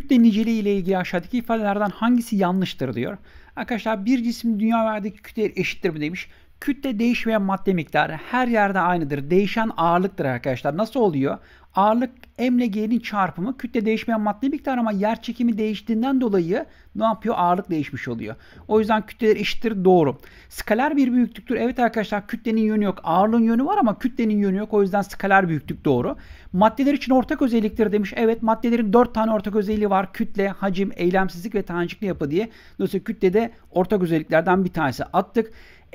kütle niceliği ile ilgili aşağıdaki ifadelerden hangisi yanlıştır diyor. Arkadaşlar bir cisim dünya verdiği kütleleri eşittir mi demiş. Kütle değişmeyen madde miktarı her yerde aynıdır. Değişen ağırlıktır arkadaşlar. Nasıl oluyor? Ağırlık M G'nin çarpımı kütle değişmeyen madde miktarı ama yer çekimi değiştiğinden dolayı ne yapıyor? Ağırlık değişmiş oluyor. O yüzden kütleler eşittir doğru. Skaler bir büyüklüktür. Evet arkadaşlar kütlenin yönü yok. Ağırlığın yönü var ama kütlenin yönü yok. O yüzden skaler büyüklük doğru. Maddeler için ortak özelliktir demiş. Evet maddelerin 4 tane ortak özelliği var. Kütle, hacim, eylemsizlik ve tanecikli yapı diye. Dolayısıyla kütlede ortak özelliklerden bir tanesi attık.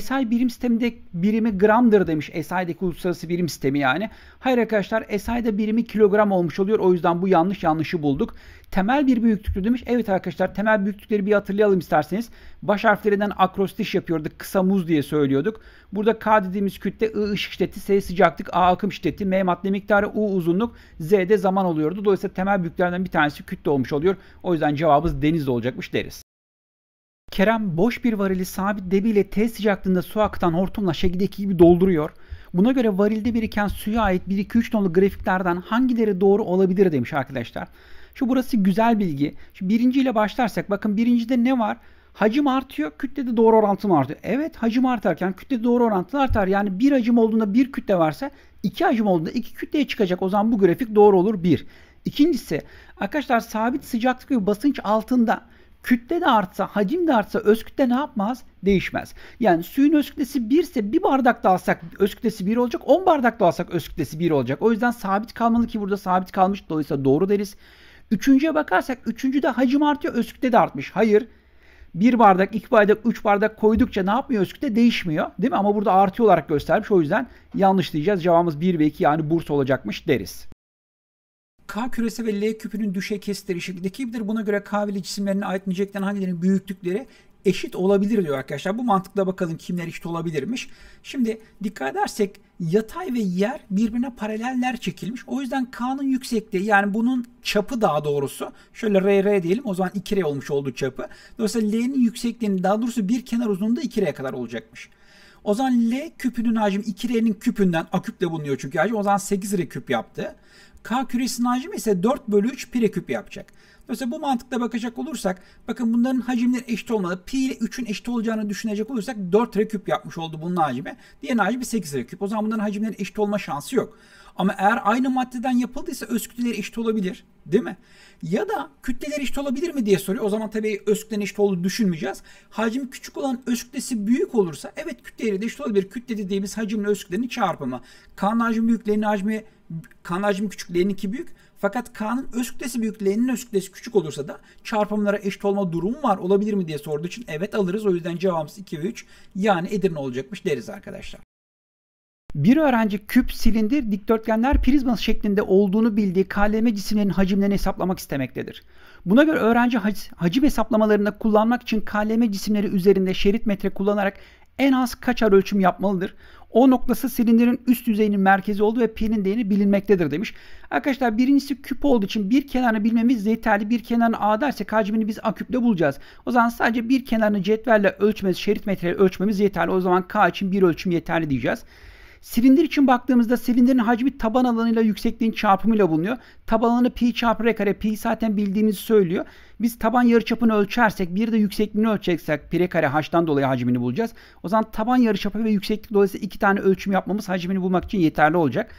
SI birim sisteminde birimi gramdır demiş. SI'deki uluslararası birim sistemi yani. Hayır arkadaşlar SI'de birimi kilogram olmuş oluyor. O yüzden bu yanlış yanlışı bulduk. Temel bir büyüklüktü demiş. Evet arkadaşlar temel büyüklükleri bir hatırlayalım isterseniz. Baş harflerinden akrostiş yapıyorduk. Kısa muz diye söylüyorduk. Burada K dediğimiz kütle I ışık şiddeti, S sıcaklık, A akım şiddeti, M madde miktarı, U uzunluk, Z de zaman oluyordu. Dolayısıyla temel büyüklüklerden bir tanesi kütle olmuş oluyor. O yüzden cevabımız deniz olacakmış deriz. Kerem boş bir varili sabit debiyle T sıcaklığında su aktan hortumla şekildeki gibi dolduruyor. Buna göre varilde biriken suya ait 1-2-3 nolu grafiklerden hangileri doğru olabilir demiş arkadaşlar. Şu burası güzel bilgi. Şu birinciyle başlarsak bakın birincide ne var? Hacim artıyor, kütlede doğru orantı mı artıyor? Evet hacim artarken kütle doğru orantı artar. Yani bir hacim olduğunda bir kütle varsa iki hacim olduğunda iki kütleye çıkacak. O zaman bu grafik doğru olur bir. İkincisi arkadaşlar sabit sıcaklık ve basınç altında Kütle de artsa, hacim de artsa öz kütle ne yapmaz? Değişmez. Yani suyun öz kütlesi 1 ise bir bardak da alsak öz kütlesi 1 olacak. 10 bardak da alsak öz kütlesi 1 olacak. O yüzden sabit kalmalı ki burada sabit kalmış. Dolayısıyla doğru deriz. Üçüncüye bakarsak üçüncüde hacim artıyor öz kütle de artmış. Hayır. Bir bardak, iki bardak, üç bardak koydukça ne yapmıyor? Öz kütle değişmiyor. Değil mi? Ama burada artıyor olarak göstermiş. O yüzden yanlış diyeceğiz. Cevabımız 1 ve 2 yani burs olacakmış deriz. K küresi ve L küpünün düşey kesitleri şeklinde kibidir. Buna göre K ve L cisimlerine ait nicelikten hangilerinin büyüklükleri eşit olabilir diyor arkadaşlar. Bu mantıkla bakalım kimler eşit olabilirmiş. Şimdi dikkat edersek yatay ve yer birbirine paraleller çekilmiş. O yüzden K'nın yüksekliği yani bunun çapı daha doğrusu. Şöyle RR diyelim o zaman 2R olmuş olduğu çapı. Dolayısıyla L'nin yüksekliğinin daha doğrusu bir kenar uzunluğunda 2R'ye kadar olacakmış. O zaman L küpünün hacmi 2R'nin küpünden A küple bulunuyor çünkü hacim. O zaman 8R küp yaptı. K küresinin hacmi ise 4 bölü 3 küp yapacak. Dolayısıyla bu mantıkla bakacak olursak bakın bunların hacimleri eşit olmalı. Pi ile 3'ün eşit olacağını düşünecek olursak 4 küp yapmış oldu bunun hacmi. Diğer hacmi 8 küp. O zaman bunların hacimlerin eşit olma şansı yok. Ama eğer aynı maddeden yapıldıysa öz kütleleri eşit olabilir. Değil mi? Ya da kütleler eşit olabilir mi diye soruyor. O zaman tabii özkütlenin eşit olduğunu düşünmeyeceğiz. Hacim küçük olan öz büyük olursa evet kütleleri de eşit olabilir. Kütle dediğimiz hacimle öz kütlenin çarpımı. K'nın hacmi büyüklerinin hacmi kan hacmi küçüklerinin ki büyük. Fakat kanın öz kütlesi büyük, L'nin öz kütlesi küçük olursa da çarpımlara eşit olma durumu var olabilir mi diye sorduğu için evet alırız. O yüzden cevabımız 2 ve 3 yani Edirne olacakmış deriz arkadaşlar. Bir öğrenci küp, silindir, dikdörtgenler, prizma şeklinde olduğunu bildiği kalem'e cisimlerinin hacimlerini hesaplamak istemektedir. Buna göre öğrenci hacim hesaplamalarında kullanmak için kalem'e cisimleri üzerinde şerit metre kullanarak en az kaçar ölçüm yapmalıdır. O noktası silindirin üst yüzeyinin merkezi olduğu ve pi'nin değeri bilinmektedir demiş. Arkadaşlar birincisi küp olduğu için bir kenarını bilmemiz yeterli. Bir kenarını a dersek hacmini biz a küple bulacağız. O zaman sadece bir kenarını cetvelle ölçmemiz, şerit metreyle ölçmemiz yeterli. O zaman k için bir ölçüm yeterli diyeceğiz. Silindir için baktığımızda silindirin hacmi taban alanıyla yüksekliğin çarpımıyla bulunuyor. Taban alanı pi çarpı r kare. Pi zaten bildiğimizi söylüyor. Biz taban yarıçapını ölçersek bir de yüksekliğini ölçersek pi r kare h'dan dolayı hacmini bulacağız. O zaman taban yarıçapı ve yükseklik dolayısıyla iki tane ölçüm yapmamız hacmini bulmak için yeterli olacak.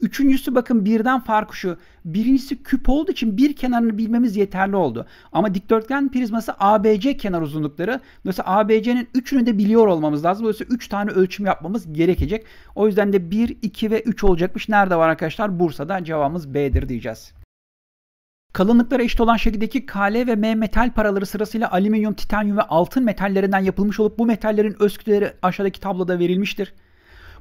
Üçüncüsü bakın birden farkı şu. Birincisi küp olduğu için bir kenarını bilmemiz yeterli oldu. Ama dikdörtgen prizması ABC kenar uzunlukları. Dolayısıyla ABC'nin üçünü de biliyor olmamız lazım. Dolayısıyla üç tane ölçüm yapmamız gerekecek. O yüzden de 1, 2 ve 3 olacakmış. Nerede var arkadaşlar? Bursa'da cevabımız B'dir diyeceğiz. Kalınlıklara eşit olan şekildeki KL ve M metal paraları sırasıyla alüminyum, titanyum ve altın metallerinden yapılmış olup bu metallerin öz kütleleri aşağıdaki tabloda verilmiştir.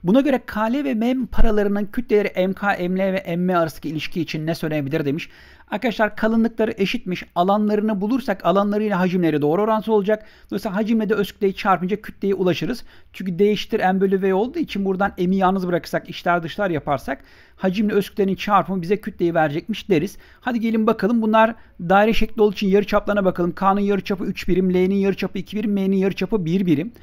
Buna göre KL ve MEM paralarının kütleleri MK, ML ve MM arasındaki ilişki için ne söylenebilir demiş. Arkadaşlar kalınlıkları eşitmiş. Alanlarını bulursak alanlarıyla hacimleri doğru orantılı olacak. Dolayısıyla hacimle de öz kütleyi çarpınca kütleye ulaşırız. Çünkü değiştir M bölü V olduğu için buradan M'i yalnız bırakırsak işler dışlar yaparsak hacimle öz kütlenin çarpımı bize kütleyi verecekmiş deriz. Hadi gelin bakalım bunlar daire şekli olduğu için yarı çaplarına bakalım. K'nın yarı çapı 3 birim, L'nin yarı çapı 2 birim, M'nin yarı çapı 1 birim.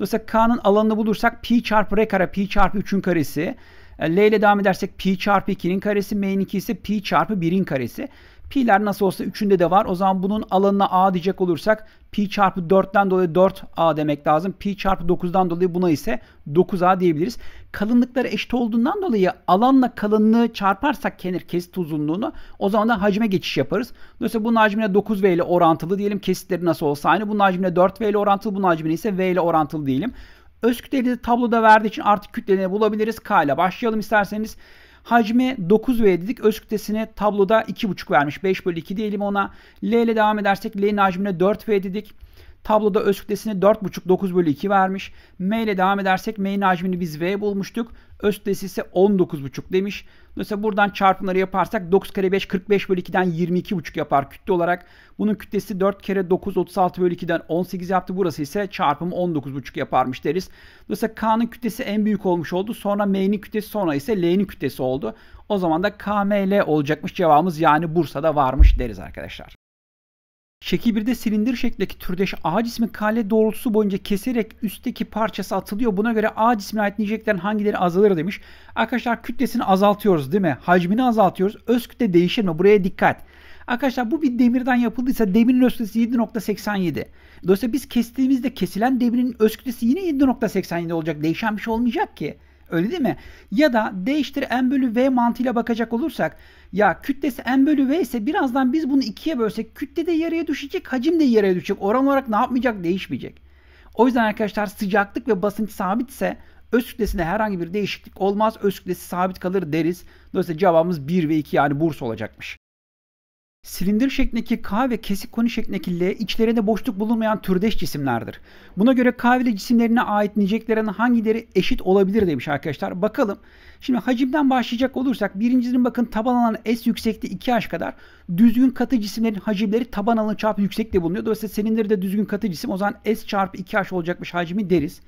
Dolayısıyla K'nın alanını bulursak pi çarpı R kare pi çarpı 3'ün karesi. E, L ile devam edersek pi çarpı 2'nin karesi. M'nin 2 ise pi çarpı 1'in karesi. Pi'ler nasıl olsa üçünde de var. O zaman bunun alanına A diyecek olursak pi çarpı 4'ten dolayı 4A demek lazım. Pi çarpı 9'dan dolayı buna ise 9A diyebiliriz. Kalınlıkları eşit olduğundan dolayı alanla kalınlığı çarparsak kenar kesit uzunluğunu o zaman da hacme geçiş yaparız. Dolayısıyla bunun hacmine 9V ile orantılı diyelim. Kesitleri nasıl olsa aynı. Bunun hacmine 4V ile orantılı. Bunun hacmine ise V ile orantılı diyelim. Öz kütleli tabloda verdiği için artık kütlelerini bulabiliriz. K ile başlayalım isterseniz. Hacme 9 ve dedik. Öz kütlesine tabloda 2,5 vermiş. 5 bölü 2 diyelim ona. L ile devam edersek L'nin hacmine 4 ve dedik. Tabloda öz kütlesini 4,5 9 bölü 2 vermiş. M ile devam edersek M'nin hacmini biz V bulmuştuk. Öz kütlesi ise 19,5 demiş. Dolayısıyla buradan çarpımları yaparsak 9 kare 5 45 bölü 2'den 22,5 yapar kütle olarak. Bunun kütlesi 4 kere 9 36 bölü 2'den 18 yaptı. Burası ise çarpımı 19,5 yaparmış deriz. Dolayısıyla K'nın kütlesi en büyük olmuş oldu. Sonra M'nin kütlesi sonra ise L'nin kütlesi oldu. O zaman da KML olacakmış cevabımız yani Bursa'da varmış deriz arkadaşlar. Şekil 1'de silindir şeklindeki türdeş A cismi kale doğrultusu boyunca keserek üstteki parçası atılıyor. Buna göre A cismine ait niceliklerin hangileri azalır demiş. Arkadaşlar kütlesini azaltıyoruz değil mi? Hacmini azaltıyoruz. Öz kütle değişir mi? Buraya dikkat. Arkadaşlar bu bir demirden yapıldıysa demirin öz kütlesi 7.87. Dolayısıyla biz kestiğimizde kesilen demirin öz kütlesi yine 7.87 olacak. Değişen bir şey olmayacak ki. Öyle değil mi? Ya da değiştir M bölü V mantığıyla bakacak olursak ya kütlesi M bölü V ise birazdan biz bunu ikiye bölsek kütle de yarıya düşecek, hacim de yarıya düşecek. Oran olarak ne yapmayacak? Değişmeyecek. O yüzden arkadaşlar sıcaklık ve basınç sabitse öz kütlesinde herhangi bir değişiklik olmaz. Öz kütlesi sabit kalır deriz. Dolayısıyla cevabımız 1 ve 2 yani burs olacakmış. Silindir şeklindeki K ve kesik koni şeklindeki L içlerinde boşluk bulunmayan türdeş cisimlerdir. Buna göre K ile cisimlerine ait niceliklerin hangileri eşit olabilir demiş arkadaşlar. Bakalım. Şimdi hacimden başlayacak olursak birincisinin bakın taban alanı S yüksekliği 2H kadar düzgün katı cisimlerin hacimleri taban alanı çarpı yüksekliği bulunuyor. Dolayısıyla silindir düzgün katı cisim o zaman S çarpı 2H olacakmış hacmi deriz.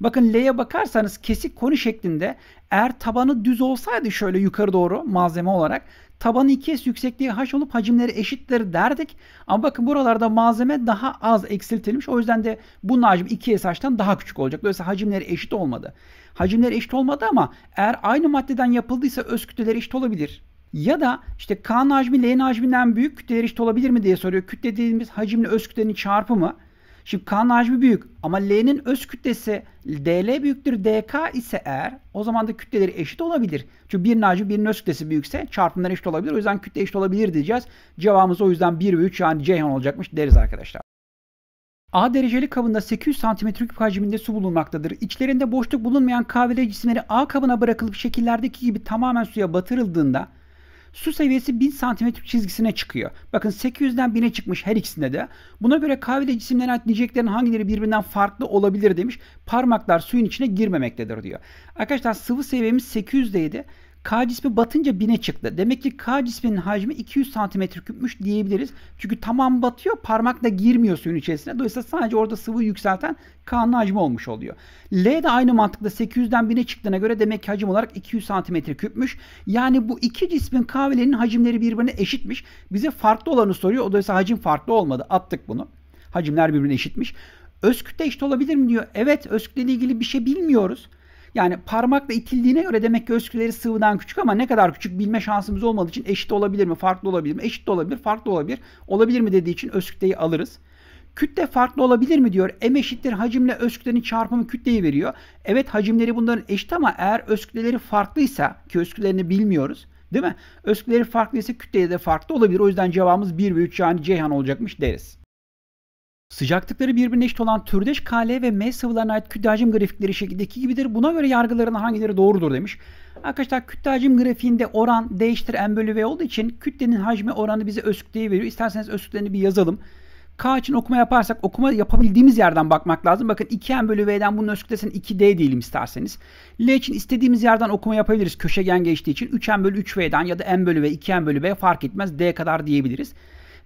Bakın L'ye bakarsanız kesik koni şeklinde eğer tabanı düz olsaydı şöyle yukarı doğru malzeme olarak tabanı iki s yüksekliği haş olup hacimleri eşittir derdik. Ama bakın buralarda malzeme daha az eksiltilmiş. O yüzden de bu hacim iki 2SH'tan daha küçük olacak. Dolayısıyla hacimleri eşit olmadı. Hacimleri eşit olmadı ama eğer aynı maddeden yapıldıysa öz kütleleri eşit olabilir. Ya da işte K'nın hacmi L'nin hacminden büyük kütleler eşit olabilir mi diye soruyor. Kütle dediğimiz hacimle öz kütlenin çarpımı. Şimdi K'nın hacmi büyük ama L'nin öz kütlesi DL büyüktür DK ise eğer o zaman da kütleleri eşit olabilir. Çünkü birinin hacmi birinin öz kütlesi büyükse çarpımlar eşit olabilir. O yüzden kütle eşit olabilir diyeceğiz. Cevabımız o yüzden 1 ve 3 yani Ceyhan olacakmış deriz arkadaşlar. A dereceli kabında 800 cm3 hacminde su bulunmaktadır. İçlerinde boşluk bulunmayan kahve cisimleri A kabına bırakılıp şekillerdeki gibi tamamen suya batırıldığında Su seviyesi 1000 cm çizgisine çıkıyor. Bakın 800'den 1000'e çıkmış her ikisinde de. Buna göre kahvede cisimlerin ait hangileri birbirinden farklı olabilir demiş. Parmaklar suyun içine girmemektedir diyor. Arkadaşlar sıvı seviyemiz 800'deydi. K cismi batınca 1000'e çıktı. Demek ki K cisminin hacmi 200 cm küpmüş diyebiliriz. Çünkü tamam batıyor parmakla girmiyor suyun içerisine. Dolayısıyla sadece orada sıvı yükselten K'nın hacmi olmuş oluyor. L de aynı mantıkla 800'den 1000'e çıktığına göre demek ki hacim olarak 200 cm küpmüş. Yani bu iki cismin K hacimleri birbirine eşitmiş. Bize farklı olanı soruyor. O dolayısıyla hacim farklı olmadı. Attık bunu. Hacimler birbirine eşitmiş. Özkütle eşit olabilir mi diyor. Evet özkütle ile ilgili bir şey bilmiyoruz. Yani parmakla itildiğine göre demek ki özgüleri sıvıdan küçük ama ne kadar küçük bilme şansımız olmadığı için eşit olabilir mi, farklı olabilir mi? Eşit de olabilir, farklı olabilir. Olabilir mi dediği için öz alırız. Kütle farklı olabilir mi diyor. M eşittir hacimle öz çarpımı kütleyi veriyor. Evet hacimleri bunların eşit ama eğer öz kütleleri farklıysa ki öz bilmiyoruz. Değil mi? Öz kütleleri farklıysa kütleye de farklı olabilir. O yüzden cevabımız 1 ve 3 yani Ceyhan olacakmış deriz. Sıcaklıkları birbirine eşit olan türdeş KL ve M sıvılarına ait kütle grafikleri şekildeki gibidir. Buna göre yargıların hangileri doğrudur demiş. Arkadaşlar kütle grafiğinde oran değiştir M bölü V olduğu için kütlenin hacmi oranı bize özkütleyi veriyor. İsterseniz özkütlerini bir yazalım. K için okuma yaparsak okuma yapabildiğimiz yerden bakmak lazım. Bakın 2M bölü V'den bunun özkütlesini 2D diyelim isterseniz. L için istediğimiz yerden okuma yapabiliriz. Köşegen geçtiği için 3M bölü 3V'den ya da M bölü V, 2M bölü V fark etmez D kadar diyebiliriz.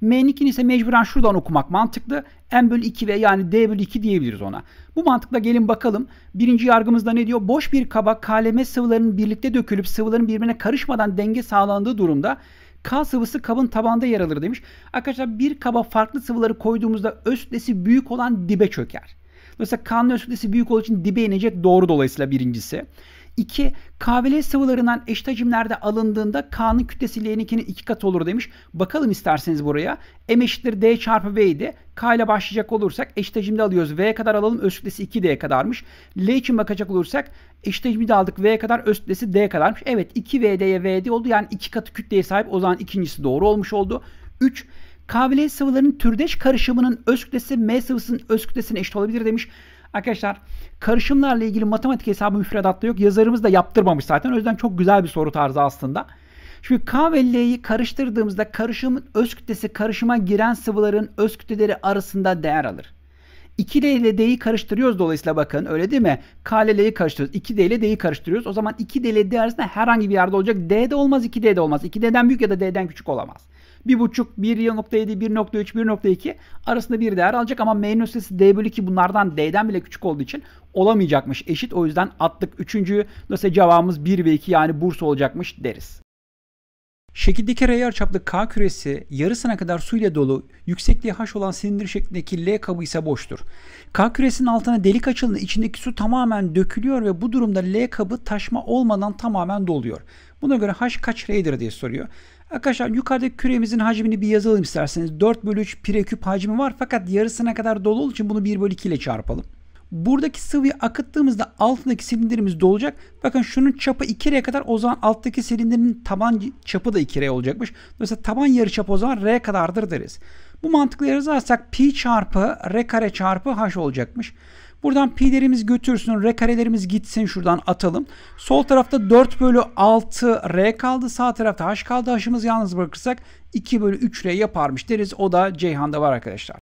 M2'nin ise mecburen şuradan okumak mantıklı. M bölü 2 ve yani D bölü 2 diyebiliriz ona. Bu mantıkla gelin bakalım. Birinci yargımızda ne diyor? Boş bir kaba KLM sıvılarının birlikte dökülüp sıvıların birbirine karışmadan denge sağlandığı durumda K sıvısı kabın tabanda yer alır demiş. Arkadaşlar bir kaba farklı sıvıları koyduğumuzda öz büyük olan dibe çöker. Mesela kanın öz büyük olduğu için dibe inecek doğru dolayısıyla birincisi. 2. KBL sıvılarından eşit hacimlerde alındığında K'nın kütlesiyle N2'nin 2 katı olur demiş. Bakalım isterseniz buraya. M eşittir D çarpı V idi. K ile başlayacak olursak eşit hacimde alıyoruz. V'ye kadar alalım. Öz kütlesi 2D kadarmış. L için bakacak olursak eşit de aldık. V'ye kadar öz kütlesi D kadarmış. Evet 2VD'ye VD oldu. Yani 2 katı kütleye sahip. O zaman ikincisi doğru olmuş oldu. 3. KBL sıvılarının türdeş karışımının öz kütlesi M sıvısının öz kütlesine eşit olabilir demiş. Arkadaşlar karışımlarla ilgili matematik hesabı müfredatta yok. Yazarımız da yaptırmamış zaten. O yüzden çok güzel bir soru tarzı aslında. Şimdi K ve L'yi karıştırdığımızda karışımın öz kütlesi karışıma giren sıvıların öz kütleleri arasında değer alır. 2 l ile D'yi karıştırıyoruz dolayısıyla bakın öyle değil mi? K ile L'yi karıştırıyoruz. 2D ile D'yi karıştırıyoruz. O zaman 2D ile D arasında herhangi bir yerde olacak. D de olmaz 2D de olmaz. 2D'den büyük ya da D'den küçük olamaz. 1.5, 1.7, 1.3, 1.2 arasında bir değer alacak ama M'nin ötesi D bölü 2 bunlardan D'den bile küçük olduğu için olamayacakmış. Eşit o yüzden attık. Üçüncüyü dolayısıyla cevabımız 1 ve 2 yani Bursa olacakmış deriz. Şekildeki R çaplı K küresi yarısına kadar su ile dolu, yüksekliği H olan silindir şeklindeki L kabı ise boştur. K küresinin altına delik açıldığında içindeki su tamamen dökülüyor ve bu durumda L kabı taşma olmadan tamamen doluyor. Buna göre H kaç R'dir diye soruyor. Arkadaşlar yukarıdaki küremizin hacmini bir yazalım isterseniz. 4 bölü 3 pire küp hacmi var fakat yarısına kadar dolu olduğu için bunu 1 bölü 2 ile çarpalım. Buradaki sıvıyı akıttığımızda altındaki silindirimiz dolacak. Bakın şunun çapı 2R'ye kadar o zaman alttaki silindirin taban çapı da 2R olacakmış. Dolayısıyla taban yarıçapı o zaman R kadardır deriz. Bu mantıkla yazarsak pi çarpı R kare çarpı H olacakmış. Buradan pi'lerimiz götürsün. R karelerimiz gitsin. Şuradan atalım. Sol tarafta 4 bölü 6 R kaldı. Sağ tarafta H kaldı. H'ımız yalnız bırakırsak 2 bölü 3 R yaparmış deriz. O da Ceyhan'da var arkadaşlar.